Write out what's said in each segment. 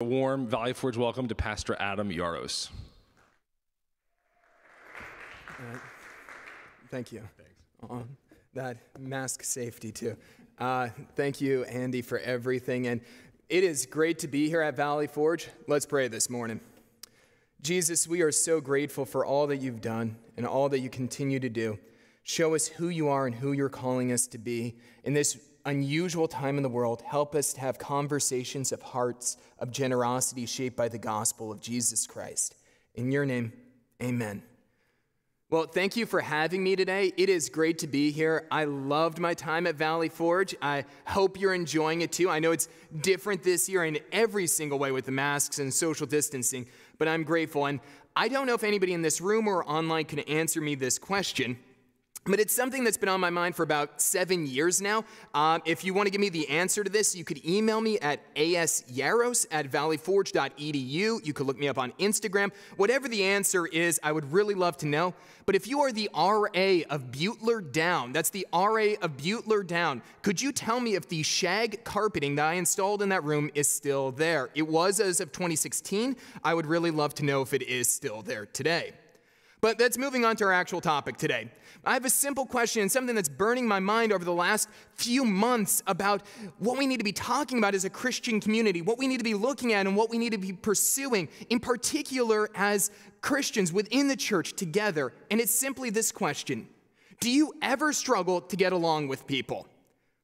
A warm Valley Forge welcome to Pastor Adam Yaros. Uh, thank you. Thanks. Um, that mask safety, too. Uh, thank you, Andy, for everything. And it is great to be here at Valley Forge. Let's pray this morning. Jesus, we are so grateful for all that you've done and all that you continue to do. Show us who you are and who you're calling us to be in this unusual time in the world, help us to have conversations of hearts of generosity shaped by the gospel of Jesus Christ. In your name, amen. Well, thank you for having me today. It is great to be here. I loved my time at Valley Forge. I hope you're enjoying it too. I know it's different this year in every single way with the masks and social distancing, but I'm grateful. And I don't know if anybody in this room or online can answer me this question but it's something that's been on my mind for about seven years now. Um, if you want to give me the answer to this, you could email me at asyaros at valleyforge.edu. You could look me up on Instagram. Whatever the answer is, I would really love to know. But if you are the RA of Butler Down, that's the RA of Butler Down, could you tell me if the shag carpeting that I installed in that room is still there? It was as of 2016. I would really love to know if it is still there today. But that's moving on to our actual topic today. I have a simple question and something that's burning my mind over the last few months about what we need to be talking about as a Christian community, what we need to be looking at, and what we need to be pursuing, in particular as Christians within the church together. And it's simply this question Do you ever struggle to get along with people?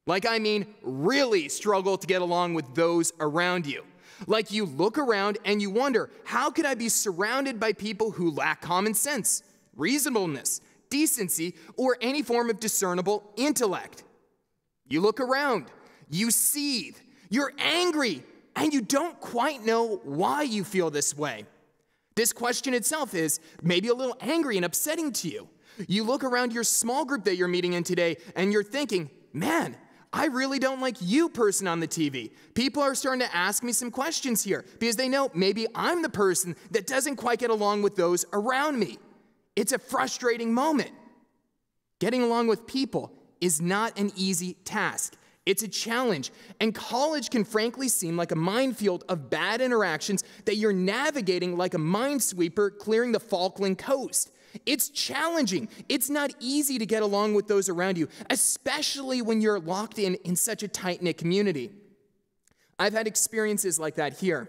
Like, I mean, really struggle to get along with those around you. Like you look around and you wonder, how could I be surrounded by people who lack common sense, reasonableness, decency, or any form of discernible intellect? You look around, you seethe, you're angry, and you don't quite know why you feel this way. This question itself is maybe a little angry and upsetting to you. You look around your small group that you're meeting in today and you're thinking, man, I really don't like you person on the TV. People are starting to ask me some questions here because they know maybe I'm the person that doesn't quite get along with those around me. It's a frustrating moment. Getting along with people is not an easy task. It's a challenge, and college can frankly seem like a minefield of bad interactions that you're navigating like a minesweeper clearing the Falkland coast. It's challenging. It's not easy to get along with those around you, especially when you're locked in in such a tight knit community. I've had experiences like that here.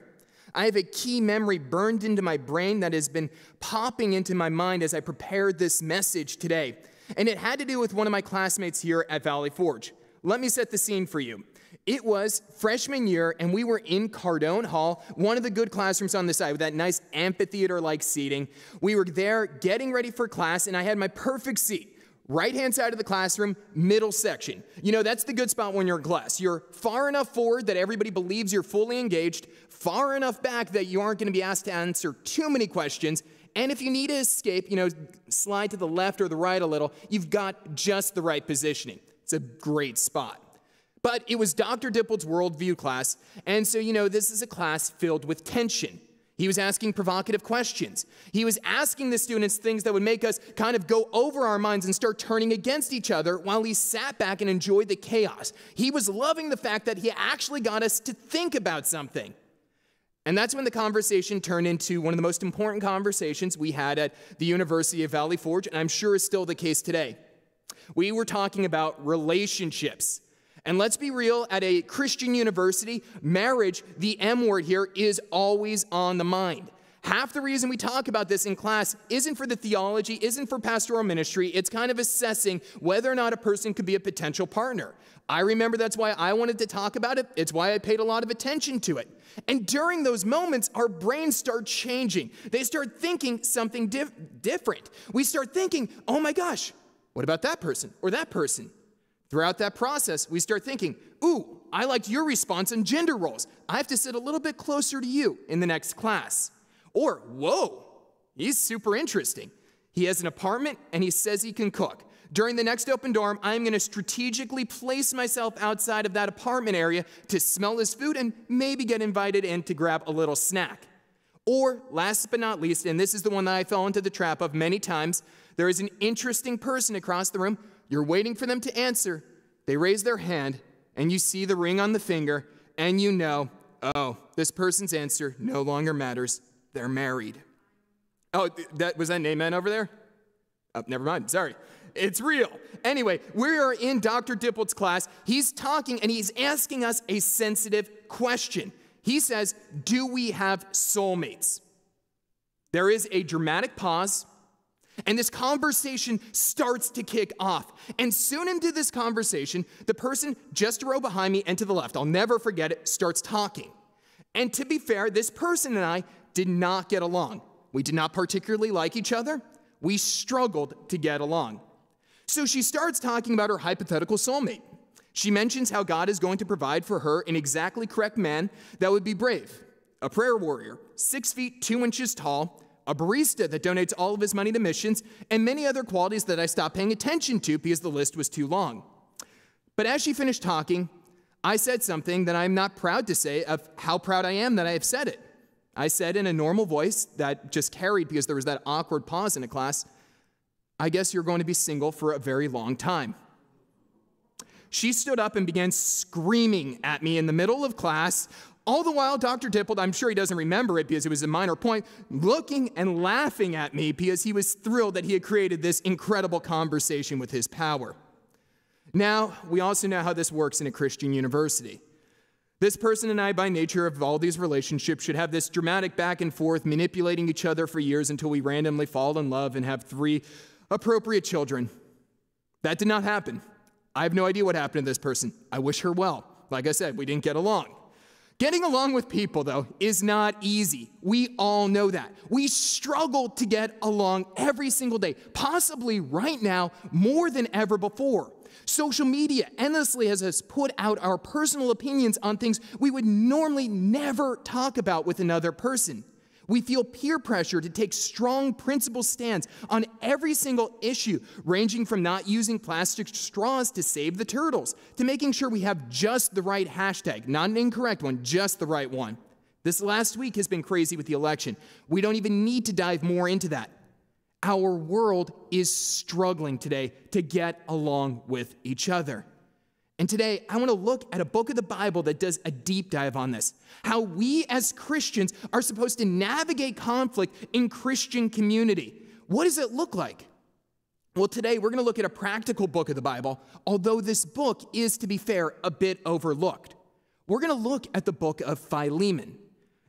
I have a key memory burned into my brain that has been popping into my mind as I prepared this message today. And it had to do with one of my classmates here at Valley Forge. Let me set the scene for you. It was freshman year, and we were in Cardone Hall, one of the good classrooms on the side with that nice amphitheater like seating. We were there getting ready for class, and I had my perfect seat. Right hand side of the classroom, middle section. You know, that's the good spot when you're in class. You're far enough forward that everybody believes you're fully engaged, far enough back that you aren't going to be asked to answer too many questions, and if you need to escape, you know, slide to the left or the right a little, you've got just the right positioning. It's a great spot. But it was Dr. Dippold's worldview class, and so, you know, this is a class filled with tension. He was asking provocative questions. He was asking the students things that would make us kind of go over our minds and start turning against each other while he sat back and enjoyed the chaos. He was loving the fact that he actually got us to think about something. And that's when the conversation turned into one of the most important conversations we had at the University of Valley Forge, and I'm sure is still the case today. We were talking about relationships. And let's be real, at a Christian university, marriage, the M word here, is always on the mind. Half the reason we talk about this in class isn't for the theology, isn't for pastoral ministry. It's kind of assessing whether or not a person could be a potential partner. I remember that's why I wanted to talk about it. It's why I paid a lot of attention to it. And during those moments, our brains start changing. They start thinking something diff different. We start thinking, oh my gosh, what about that person or that person Throughout that process, we start thinking, ooh, I liked your response in gender roles. I have to sit a little bit closer to you in the next class. Or, whoa, he's super interesting. He has an apartment and he says he can cook. During the next open dorm, I'm going to strategically place myself outside of that apartment area to smell his food and maybe get invited in to grab a little snack. Or, last but not least, and this is the one that I fell into the trap of many times, there is an interesting person across the room you're waiting for them to answer. They raise their hand, and you see the ring on the finger, and you know, oh, this person's answer no longer matters. They're married. Oh, that was that an amen over there? Oh, never mind. Sorry. It's real. Anyway, we are in Dr. Dippelt's class. He's talking and he's asking us a sensitive question. He says, Do we have soulmates? There is a dramatic pause. And this conversation starts to kick off. And soon into this conversation, the person just a row behind me and to the left, I'll never forget it, starts talking. And to be fair, this person and I did not get along. We did not particularly like each other. We struggled to get along. So she starts talking about her hypothetical soulmate. She mentions how God is going to provide for her an exactly correct man that would be brave, a prayer warrior, six feet two inches tall, a barista that donates all of his money to missions, and many other qualities that I stopped paying attention to because the list was too long. But as she finished talking, I said something that I'm not proud to say of how proud I am that I have said it. I said in a normal voice that just carried because there was that awkward pause in a class, I guess you're going to be single for a very long time. She stood up and began screaming at me in the middle of class, all the while, Dr. Dippold, I'm sure he doesn't remember it because it was a minor point, looking and laughing at me because he was thrilled that he had created this incredible conversation with his power. Now, we also know how this works in a Christian university. This person and I, by nature of all these relationships, should have this dramatic back and forth, manipulating each other for years until we randomly fall in love and have three appropriate children. That did not happen. I have no idea what happened to this person. I wish her well. Like I said, we didn't get along. Getting along with people, though, is not easy. We all know that. We struggle to get along every single day, possibly right now more than ever before. Social media endlessly has us put out our personal opinions on things we would normally never talk about with another person. We feel peer pressure to take strong principle stands on every single issue, ranging from not using plastic straws to save the turtles, to making sure we have just the right hashtag, not an incorrect one, just the right one. This last week has been crazy with the election. We don't even need to dive more into that. Our world is struggling today to get along with each other. And today, I want to look at a book of the Bible that does a deep dive on this how we as Christians are supposed to navigate conflict in Christian community. What does it look like? Well, today we're going to look at a practical book of the Bible, although this book is, to be fair, a bit overlooked. We're going to look at the book of Philemon.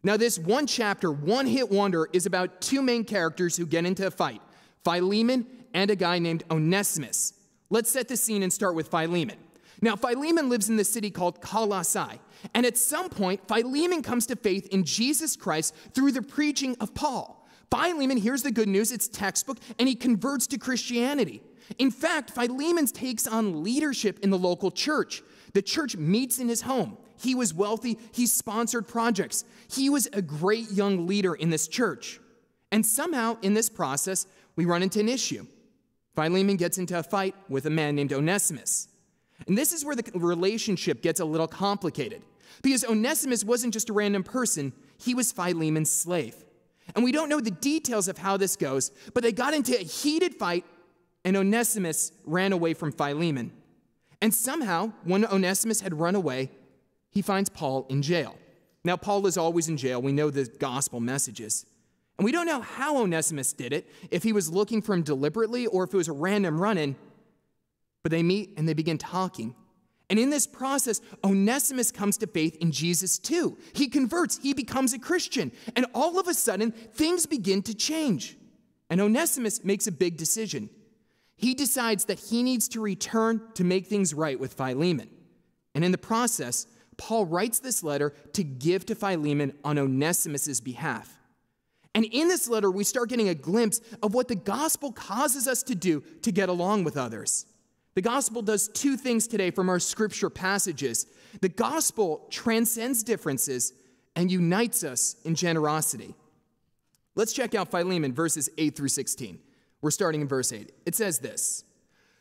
Now, this one chapter, one hit wonder, is about two main characters who get into a fight Philemon and a guy named Onesimus. Let's set the scene and start with Philemon. Now, Philemon lives in the city called Colossae, and at some point, Philemon comes to faith in Jesus Christ through the preaching of Paul. Philemon hears the good news, it's textbook, and he converts to Christianity. In fact, Philemon takes on leadership in the local church. The church meets in his home. He was wealthy, he sponsored projects. He was a great young leader in this church. And somehow, in this process, we run into an issue. Philemon gets into a fight with a man named Onesimus. And this is where the relationship gets a little complicated, because Onesimus wasn't just a random person, he was Philemon's slave. And we don't know the details of how this goes, but they got into a heated fight, and Onesimus ran away from Philemon. And somehow, when Onesimus had run away, he finds Paul in jail. Now, Paul is always in jail. We know the gospel messages. And we don't know how Onesimus did it, if he was looking for him deliberately or if it was a random run in, but they meet and they begin talking. And in this process, Onesimus comes to faith in Jesus too. He converts, he becomes a Christian. And all of a sudden, things begin to change. And Onesimus makes a big decision. He decides that he needs to return to make things right with Philemon. And in the process, Paul writes this letter to give to Philemon on Onesimus's behalf. And in this letter, we start getting a glimpse of what the gospel causes us to do to get along with others. The gospel does two things today from our scripture passages. The gospel transcends differences and unites us in generosity. Let's check out Philemon verses 8 through 16. We're starting in verse 8. It says this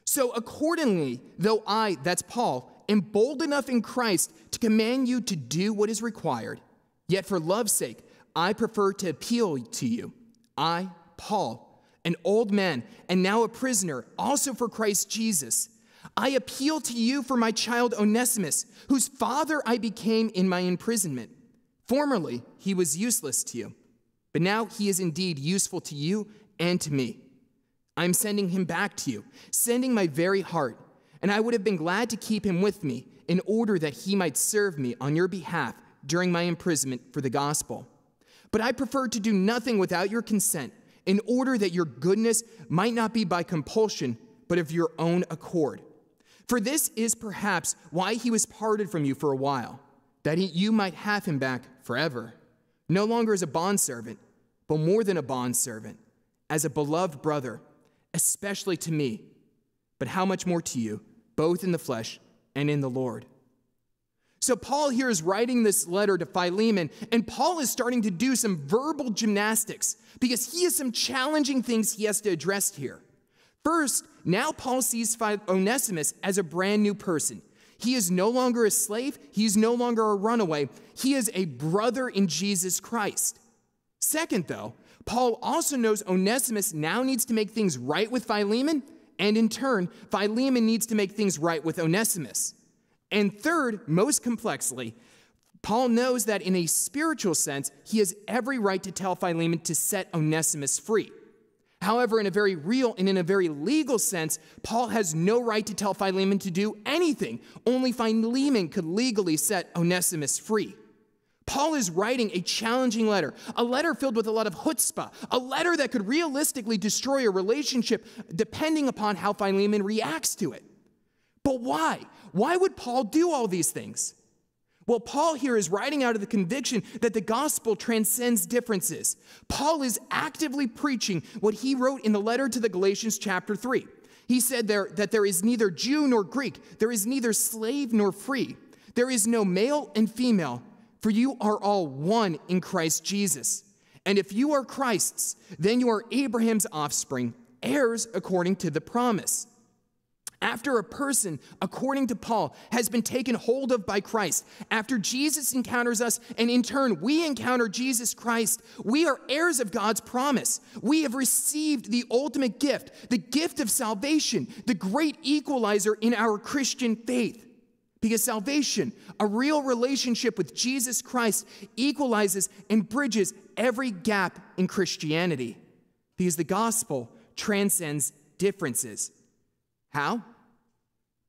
So accordingly, though I, that's Paul, am bold enough in Christ to command you to do what is required, yet for love's sake, I prefer to appeal to you. I, Paul, an old man, and now a prisoner, also for Christ Jesus. I appeal to you for my child Onesimus, whose father I became in my imprisonment. Formerly, he was useless to you, but now he is indeed useful to you and to me. I am sending him back to you, sending my very heart, and I would have been glad to keep him with me in order that he might serve me on your behalf during my imprisonment for the gospel. But I prefer to do nothing without your consent in order that your goodness might not be by compulsion, but of your own accord. For this is perhaps why he was parted from you for a while, that he, you might have him back forever, no longer as a bondservant, but more than a bondservant, as a beloved brother, especially to me, but how much more to you, both in the flesh and in the Lord. So, Paul here is writing this letter to Philemon, and Paul is starting to do some verbal gymnastics because he has some challenging things he has to address here. First, now Paul sees Onesimus as a brand new person. He is no longer a slave, he is no longer a runaway, he is a brother in Jesus Christ. Second, though, Paul also knows Onesimus now needs to make things right with Philemon, and in turn, Philemon needs to make things right with Onesimus. And third, most complexly, Paul knows that in a spiritual sense, he has every right to tell Philemon to set Onesimus free. However, in a very real and in a very legal sense, Paul has no right to tell Philemon to do anything. Only Philemon could legally set Onesimus free. Paul is writing a challenging letter, a letter filled with a lot of chutzpah, a letter that could realistically destroy a relationship depending upon how Philemon reacts to it. But why? Why would Paul do all these things? Well, Paul here is writing out of the conviction that the gospel transcends differences. Paul is actively preaching what he wrote in the letter to the Galatians, chapter 3. He said there that there is neither Jew nor Greek, there is neither slave nor free, there is no male and female, for you are all one in Christ Jesus. And if you are Christ's, then you are Abraham's offspring, heirs according to the promise. After a person, according to Paul, has been taken hold of by Christ, after Jesus encounters us, and in turn we encounter Jesus Christ, we are heirs of God's promise. We have received the ultimate gift, the gift of salvation, the great equalizer in our Christian faith. Because salvation, a real relationship with Jesus Christ, equalizes and bridges every gap in Christianity. Because the gospel transcends differences. How?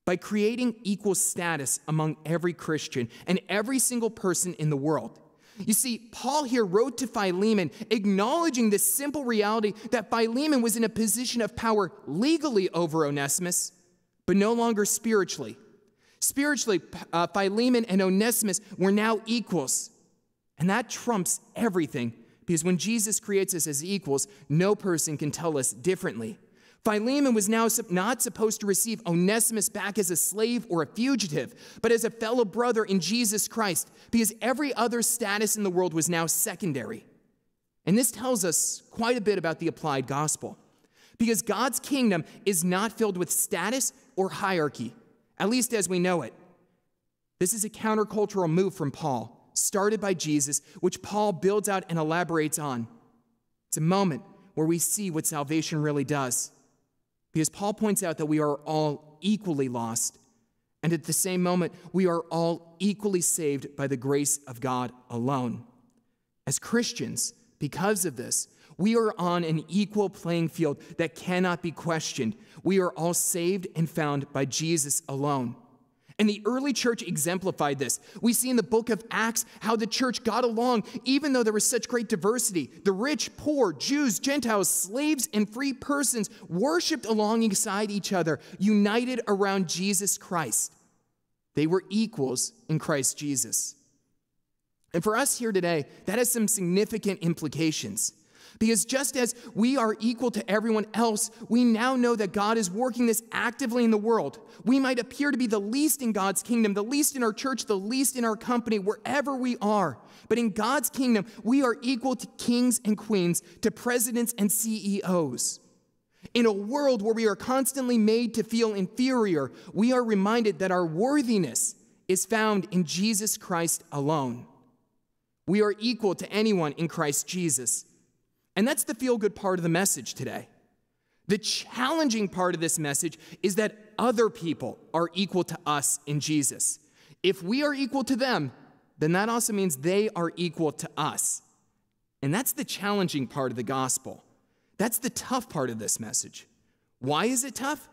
By creating equal status among every Christian and every single person in the world. You see, Paul here wrote to Philemon, acknowledging the simple reality that Philemon was in a position of power legally over Onesimus, but no longer spiritually. Spiritually, uh, Philemon and Onesimus were now equals. And that trumps everything because when Jesus creates us as equals, no person can tell us differently. Philemon was now not supposed to receive Onesimus back as a slave or a fugitive, but as a fellow brother in Jesus Christ, because every other status in the world was now secondary. And this tells us quite a bit about the applied gospel, because God's kingdom is not filled with status or hierarchy, at least as we know it. This is a countercultural move from Paul, started by Jesus, which Paul builds out and elaborates on. It's a moment where we see what salvation really does. Because Paul points out that we are all equally lost, and at the same moment, we are all equally saved by the grace of God alone. As Christians, because of this, we are on an equal playing field that cannot be questioned. We are all saved and found by Jesus alone. And the early church exemplified this. We see in the book of Acts how the church got along, even though there was such great diversity. The rich, poor, Jews, Gentiles, slaves, and free persons worshiped alongside each other, united around Jesus Christ. They were equals in Christ Jesus. And for us here today, that has some significant implications. Because just as we are equal to everyone else, we now know that God is working this actively in the world. We might appear to be the least in God's kingdom, the least in our church, the least in our company, wherever we are. But in God's kingdom, we are equal to kings and queens, to presidents and CEOs. In a world where we are constantly made to feel inferior, we are reminded that our worthiness is found in Jesus Christ alone. We are equal to anyone in Christ Jesus. And that's the feel good part of the message today. The challenging part of this message is that other people are equal to us in Jesus. If we are equal to them, then that also means they are equal to us. And that's the challenging part of the gospel. That's the tough part of this message. Why is it tough?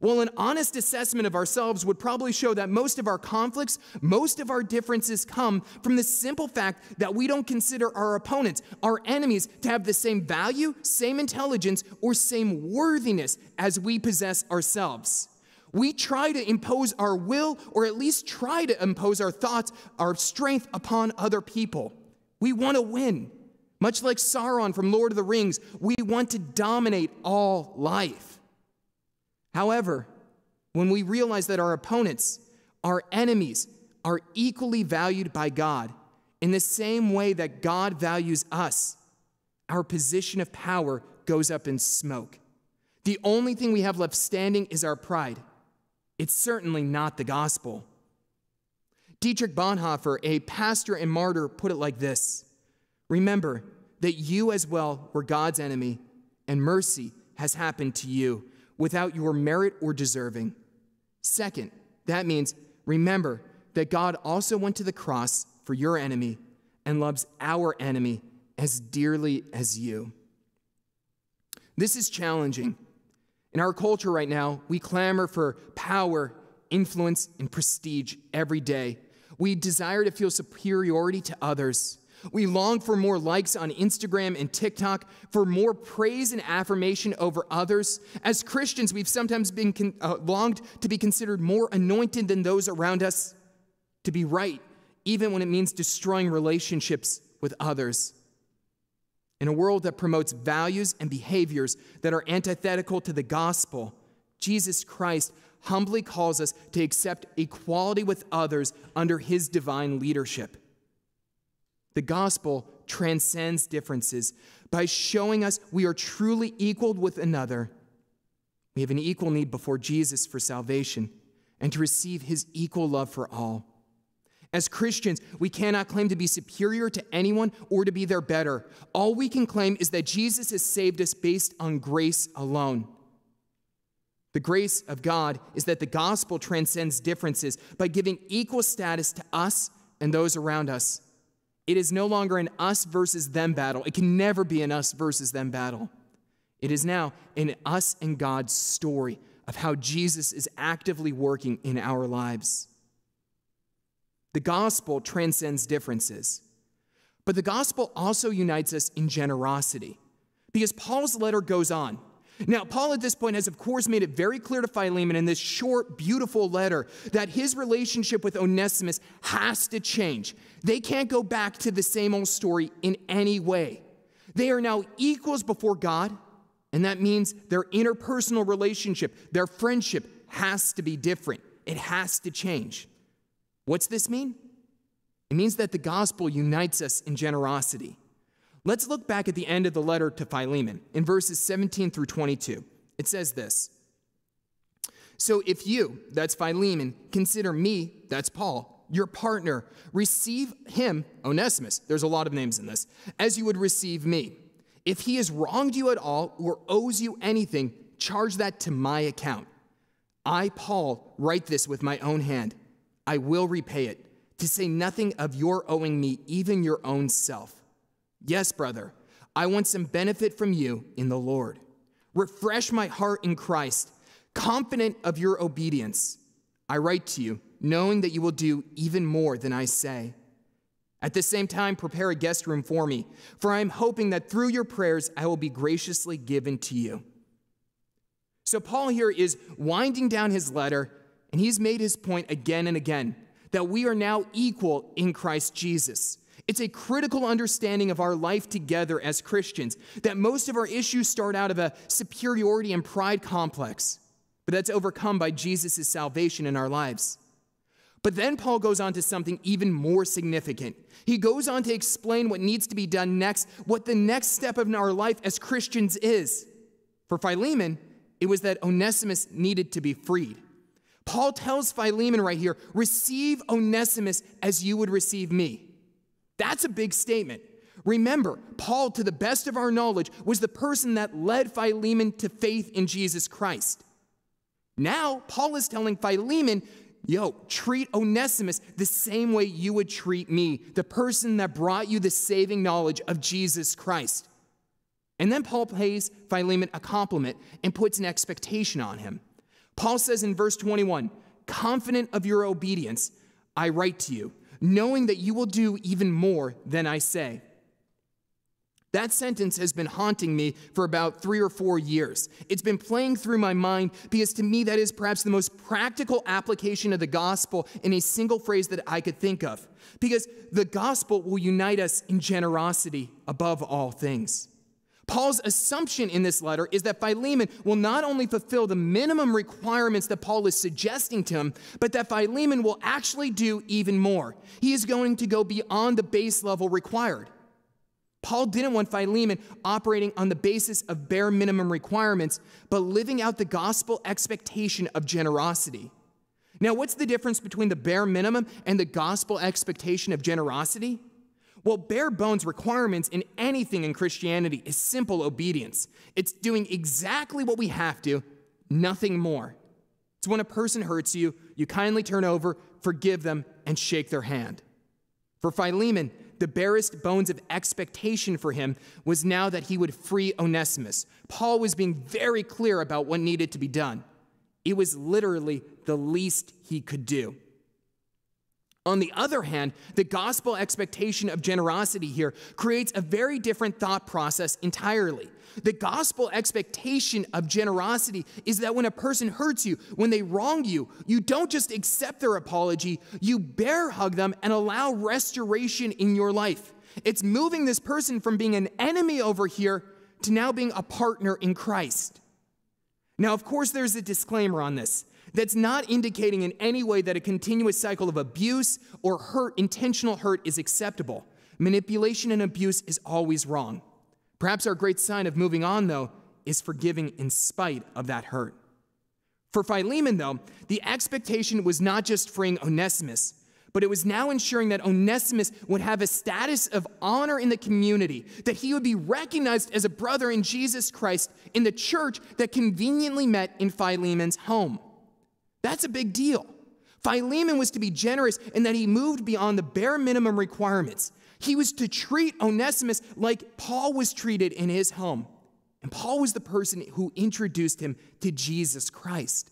Well, an honest assessment of ourselves would probably show that most of our conflicts, most of our differences come from the simple fact that we don't consider our opponents, our enemies, to have the same value, same intelligence, or same worthiness as we possess ourselves. We try to impose our will, or at least try to impose our thoughts, our strength upon other people. We want to win. Much like Sauron from Lord of the Rings, we want to dominate all life. However, when we realize that our opponents, our enemies, are equally valued by God in the same way that God values us, our position of power goes up in smoke. The only thing we have left standing is our pride. It's certainly not the gospel. Dietrich Bonhoeffer, a pastor and martyr, put it like this Remember that you as well were God's enemy, and mercy has happened to you without your merit or deserving. Second, that means remember that God also went to the cross for your enemy and loves our enemy as dearly as you. This is challenging. In our culture right now, we clamor for power, influence, and prestige every day. We desire to feel superiority to others. We long for more likes on Instagram and TikTok, for more praise and affirmation over others. As Christians, we've sometimes been con- uh, longed to be considered more anointed than those around us, to be right, even when it means destroying relationships with others. In a world that promotes values and behaviors that are antithetical to the gospel, Jesus Christ humbly calls us to accept equality with others under his divine leadership. The gospel transcends differences by showing us we are truly equaled with another. We have an equal need before Jesus for salvation and to receive his equal love for all. As Christians, we cannot claim to be superior to anyone or to be their better. All we can claim is that Jesus has saved us based on grace alone. The grace of God is that the gospel transcends differences by giving equal status to us and those around us. It is no longer an us versus them battle. It can never be an us versus them battle. It is now an us and God story of how Jesus is actively working in our lives. The gospel transcends differences, but the gospel also unites us in generosity because Paul's letter goes on. Now, Paul at this point has, of course, made it very clear to Philemon in this short, beautiful letter that his relationship with Onesimus has to change. They can't go back to the same old story in any way. They are now equals before God, and that means their interpersonal relationship, their friendship has to be different. It has to change. What's this mean? It means that the gospel unites us in generosity. Let's look back at the end of the letter to Philemon in verses 17 through 22. It says this So if you, that's Philemon, consider me, that's Paul, your partner, receive him, Onesimus, there's a lot of names in this, as you would receive me. If he has wronged you at all or owes you anything, charge that to my account. I, Paul, write this with my own hand. I will repay it, to say nothing of your owing me even your own self. Yes, brother, I want some benefit from you in the Lord. Refresh my heart in Christ, confident of your obedience. I write to you, knowing that you will do even more than I say. At the same time, prepare a guest room for me, for I am hoping that through your prayers I will be graciously given to you. So, Paul here is winding down his letter, and he's made his point again and again that we are now equal in Christ Jesus it's a critical understanding of our life together as Christians that most of our issues start out of a superiority and pride complex, but that's overcome by Jesus' salvation in our lives. But then Paul goes on to something even more significant. He goes on to explain what needs to be done next, what the next step of our life as Christians is. For Philemon, it was that Onesimus needed to be freed. Paul tells Philemon right here receive Onesimus as you would receive me. That's a big statement. Remember, Paul, to the best of our knowledge, was the person that led Philemon to faith in Jesus Christ. Now, Paul is telling Philemon, yo, treat Onesimus the same way you would treat me, the person that brought you the saving knowledge of Jesus Christ. And then Paul pays Philemon a compliment and puts an expectation on him. Paul says in verse 21 Confident of your obedience, I write to you, knowing that you will do even more than I say. That sentence has been haunting me for about three or four years. It's been playing through my mind because to me, that is perhaps the most practical application of the gospel in a single phrase that I could think of. Because the gospel will unite us in generosity above all things. Paul's assumption in this letter is that Philemon will not only fulfill the minimum requirements that Paul is suggesting to him, but that Philemon will actually do even more. He is going to go beyond the base level required. Paul didn't want Philemon operating on the basis of bare minimum requirements, but living out the gospel expectation of generosity. Now, what's the difference between the bare minimum and the gospel expectation of generosity? Well, bare bones requirements in anything in Christianity is simple obedience. It's doing exactly what we have to, nothing more. It's when a person hurts you, you kindly turn over, forgive them, and shake their hand. For Philemon, the barest bones of expectation for him was now that he would free Onesimus. Paul was being very clear about what needed to be done. It was literally the least he could do. On the other hand, the gospel expectation of generosity here creates a very different thought process entirely. The gospel expectation of generosity is that when a person hurts you, when they wrong you, you don't just accept their apology, you bear hug them and allow restoration in your life. It's moving this person from being an enemy over here to now being a partner in Christ. Now, of course, there's a disclaimer on this. That's not indicating in any way that a continuous cycle of abuse or hurt, intentional hurt, is acceptable. Manipulation and abuse is always wrong. Perhaps our great sign of moving on, though, is forgiving in spite of that hurt. For Philemon, though, the expectation was not just freeing Onesimus, but it was now ensuring that Onesimus would have a status of honor in the community, that he would be recognized as a brother in Jesus Christ in the church that conveniently met in Philemon's home. That's a big deal. Philemon was to be generous in that he moved beyond the bare minimum requirements. He was to treat Onesimus like Paul was treated in his home. And Paul was the person who introduced him to Jesus Christ.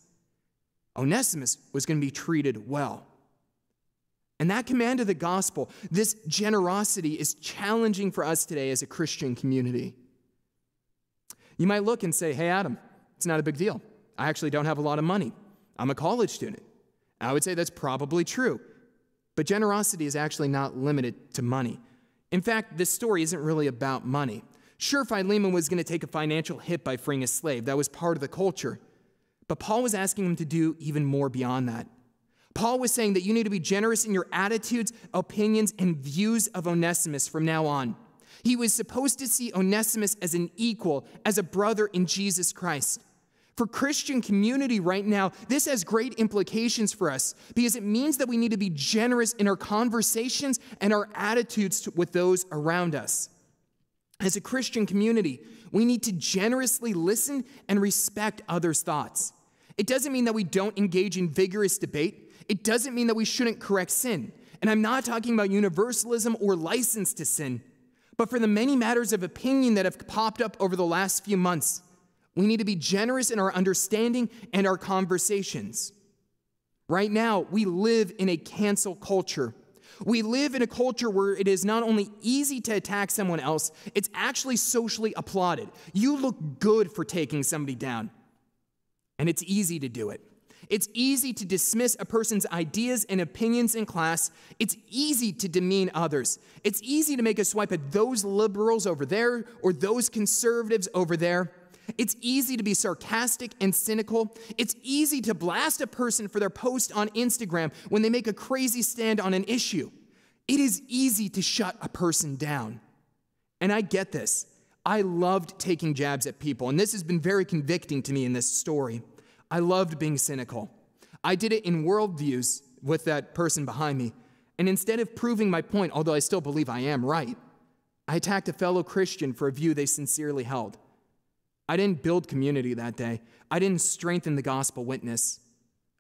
Onesimus was going to be treated well. And that command of the gospel, this generosity, is challenging for us today as a Christian community. You might look and say, hey, Adam, it's not a big deal. I actually don't have a lot of money. I'm a college student. I would say that's probably true. But generosity is actually not limited to money. In fact, this story isn't really about money. Sure, Philemon was going to take a financial hit by freeing a slave, that was part of the culture. But Paul was asking him to do even more beyond that. Paul was saying that you need to be generous in your attitudes, opinions, and views of Onesimus from now on. He was supposed to see Onesimus as an equal, as a brother in Jesus Christ. For Christian community right now, this has great implications for us because it means that we need to be generous in our conversations and our attitudes with those around us. As a Christian community, we need to generously listen and respect others' thoughts. It doesn't mean that we don't engage in vigorous debate, it doesn't mean that we shouldn't correct sin. And I'm not talking about universalism or license to sin, but for the many matters of opinion that have popped up over the last few months. We need to be generous in our understanding and our conversations. Right now, we live in a cancel culture. We live in a culture where it is not only easy to attack someone else, it's actually socially applauded. You look good for taking somebody down, and it's easy to do it. It's easy to dismiss a person's ideas and opinions in class. It's easy to demean others. It's easy to make a swipe at those liberals over there or those conservatives over there. It's easy to be sarcastic and cynical. It's easy to blast a person for their post on Instagram when they make a crazy stand on an issue. It is easy to shut a person down. And I get this. I loved taking jabs at people, and this has been very convicting to me in this story. I loved being cynical. I did it in worldviews with that person behind me. And instead of proving my point, although I still believe I am right, I attacked a fellow Christian for a view they sincerely held. I didn't build community that day. I didn't strengthen the gospel witness.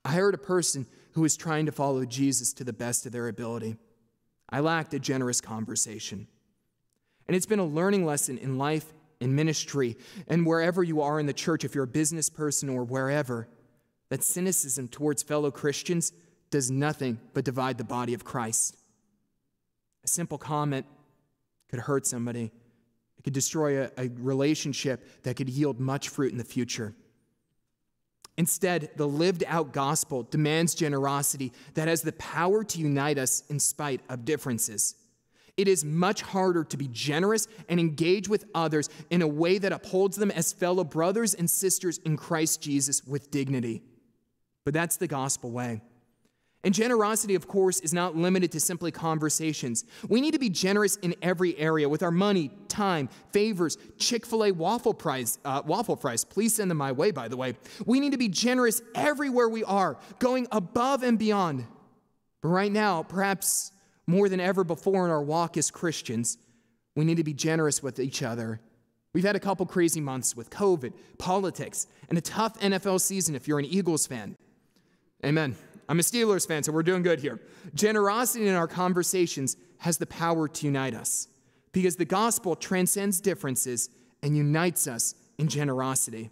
I hired a person who was trying to follow Jesus to the best of their ability. I lacked a generous conversation. And it's been a learning lesson in life, in ministry, and wherever you are in the church, if you're a business person or wherever, that cynicism towards fellow Christians does nothing but divide the body of Christ. A simple comment could hurt somebody could destroy a, a relationship that could yield much fruit in the future. Instead, the lived out gospel demands generosity that has the power to unite us in spite of differences. It is much harder to be generous and engage with others in a way that upholds them as fellow brothers and sisters in Christ Jesus with dignity. But that's the gospel way. And generosity, of course, is not limited to simply conversations. We need to be generous in every area with our money, time, favors, Chick fil A waffle, fries. uh, waffle fries. Please send them my way, by the way. We need to be generous everywhere we are, going above and beyond. But right now, perhaps more than ever before in our walk as Christians, we need to be generous with each other. We've had a couple crazy months with COVID, politics, and a tough NFL season if you're an Eagles fan. Amen. I'm a Steelers fan, so we're doing good here. Generosity in our conversations has the power to unite us because the gospel transcends differences and unites us in generosity.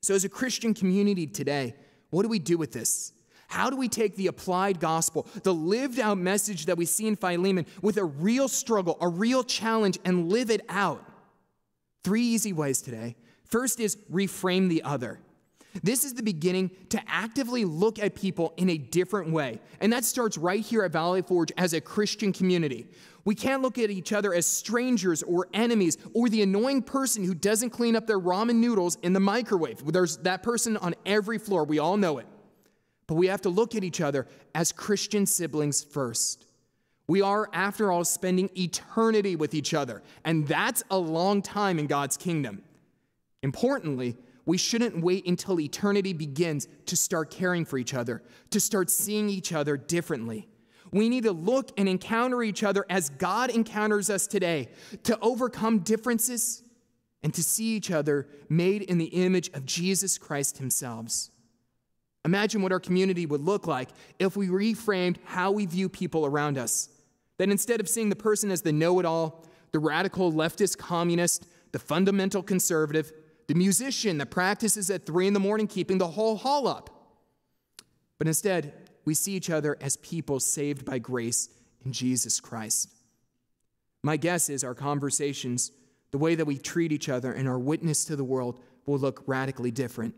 So, as a Christian community today, what do we do with this? How do we take the applied gospel, the lived out message that we see in Philemon, with a real struggle, a real challenge, and live it out? Three easy ways today. First is reframe the other. This is the beginning to actively look at people in a different way. And that starts right here at Valley Forge as a Christian community. We can't look at each other as strangers or enemies or the annoying person who doesn't clean up their ramen noodles in the microwave. There's that person on every floor. We all know it. But we have to look at each other as Christian siblings first. We are, after all, spending eternity with each other, and that's a long time in God's kingdom. Importantly, we shouldn't wait until eternity begins to start caring for each other, to start seeing each other differently. We need to look and encounter each other as God encounters us today to overcome differences and to see each other made in the image of Jesus Christ Himself. Imagine what our community would look like if we reframed how we view people around us. That instead of seeing the person as the know it all, the radical leftist communist, the fundamental conservative, the musician that practices at three in the morning, keeping the whole hall up. But instead, we see each other as people saved by grace in Jesus Christ. My guess is our conversations, the way that we treat each other, and our witness to the world will look radically different.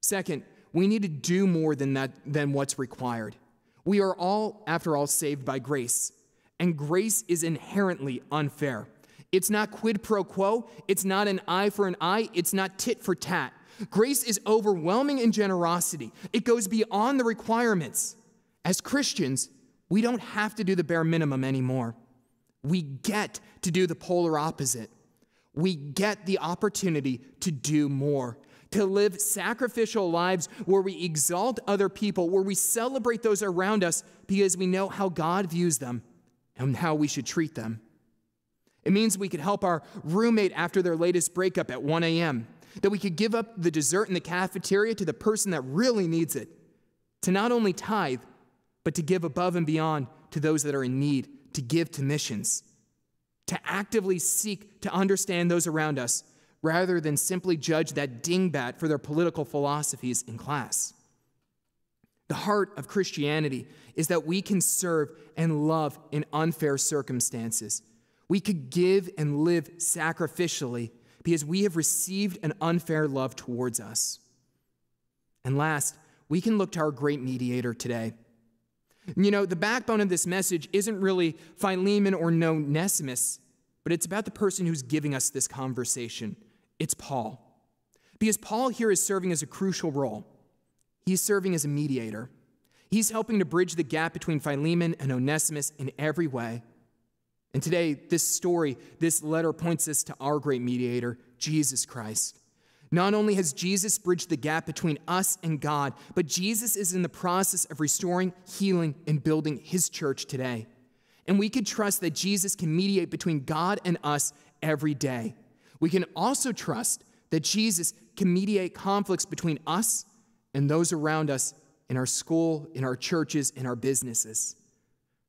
Second, we need to do more than, that, than what's required. We are all, after all, saved by grace, and grace is inherently unfair. It's not quid pro quo. It's not an eye for an eye. It's not tit for tat. Grace is overwhelming in generosity, it goes beyond the requirements. As Christians, we don't have to do the bare minimum anymore. We get to do the polar opposite. We get the opportunity to do more, to live sacrificial lives where we exalt other people, where we celebrate those around us because we know how God views them and how we should treat them. It means we could help our roommate after their latest breakup at 1 a.m., that we could give up the dessert in the cafeteria to the person that really needs it, to not only tithe, but to give above and beyond to those that are in need, to give to missions, to actively seek to understand those around us rather than simply judge that dingbat for their political philosophies in class. The heart of Christianity is that we can serve and love in unfair circumstances we could give and live sacrificially because we have received an unfair love towards us. And last, we can look to our great mediator today. You know, the backbone of this message isn't really Philemon or Onesimus, but it's about the person who's giving us this conversation. It's Paul. Because Paul here is serving as a crucial role. He's serving as a mediator. He's helping to bridge the gap between Philemon and Onesimus in every way and today, this story, this letter points us to our great mediator, Jesus Christ. Not only has Jesus bridged the gap between us and God, but Jesus is in the process of restoring, healing, and building his church today. And we can trust that Jesus can mediate between God and us every day. We can also trust that Jesus can mediate conflicts between us and those around us in our school, in our churches, in our businesses.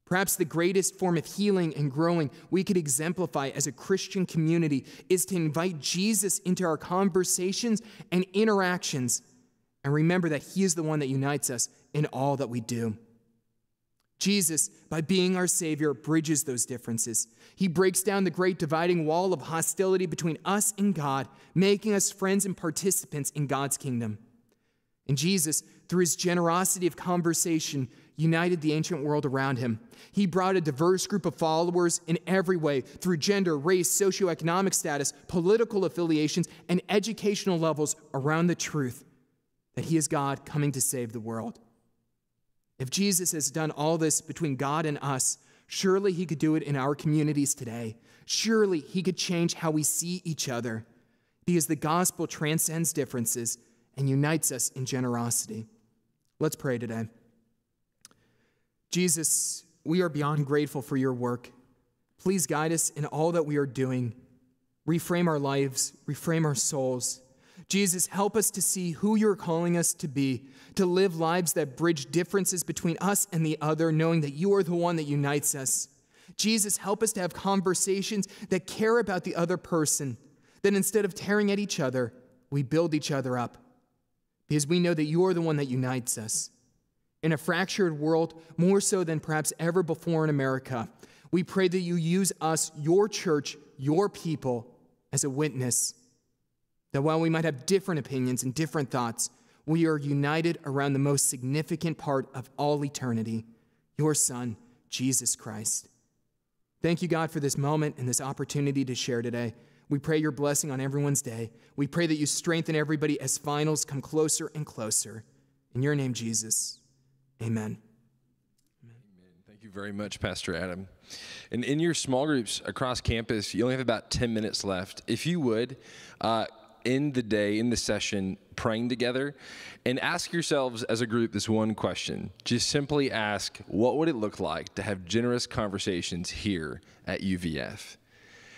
Perhaps the greatest form of healing and growing we could exemplify as a Christian community is to invite Jesus into our conversations and interactions and remember that He is the one that unites us in all that we do. Jesus, by being our Savior, bridges those differences. He breaks down the great dividing wall of hostility between us and God, making us friends and participants in God's kingdom. And Jesus, through his generosity of conversation, united the ancient world around him. He brought a diverse group of followers in every way through gender, race, socioeconomic status, political affiliations, and educational levels around the truth that he is God coming to save the world. If Jesus has done all this between God and us, surely he could do it in our communities today. Surely he could change how we see each other because the gospel transcends differences and unites us in generosity. Let's pray today. Jesus, we are beyond grateful for your work. Please guide us in all that we are doing. Reframe our lives, reframe our souls. Jesus, help us to see who you're calling us to be, to live lives that bridge differences between us and the other, knowing that you are the one that unites us. Jesus, help us to have conversations that care about the other person, that instead of tearing at each other, we build each other up, because we know that you are the one that unites us in a fractured world more so than perhaps ever before in America. We pray that you use us, your church, your people, as a witness. That while we might have different opinions and different thoughts, we are united around the most significant part of all eternity your Son, Jesus Christ. Thank you, God, for this moment and this opportunity to share today. We pray your blessing on everyone's day. We pray that you strengthen everybody as finals come closer and closer. In your name, Jesus. Amen. Thank you very much, Pastor Adam. And in your small groups across campus, you only have about 10 minutes left. If you would, uh, end the day, in the session, praying together and ask yourselves as a group this one question. Just simply ask, what would it look like to have generous conversations here at UVF?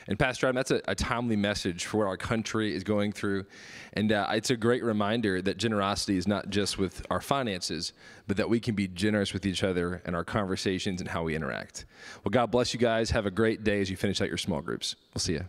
And Pastor Adam, that's a, a timely message for what our country is going through. And uh, it's a great reminder that generosity is not just with our finances, but that we can be generous with each other and our conversations and how we interact. Well, God bless you guys. Have a great day as you finish out your small groups. We'll see you.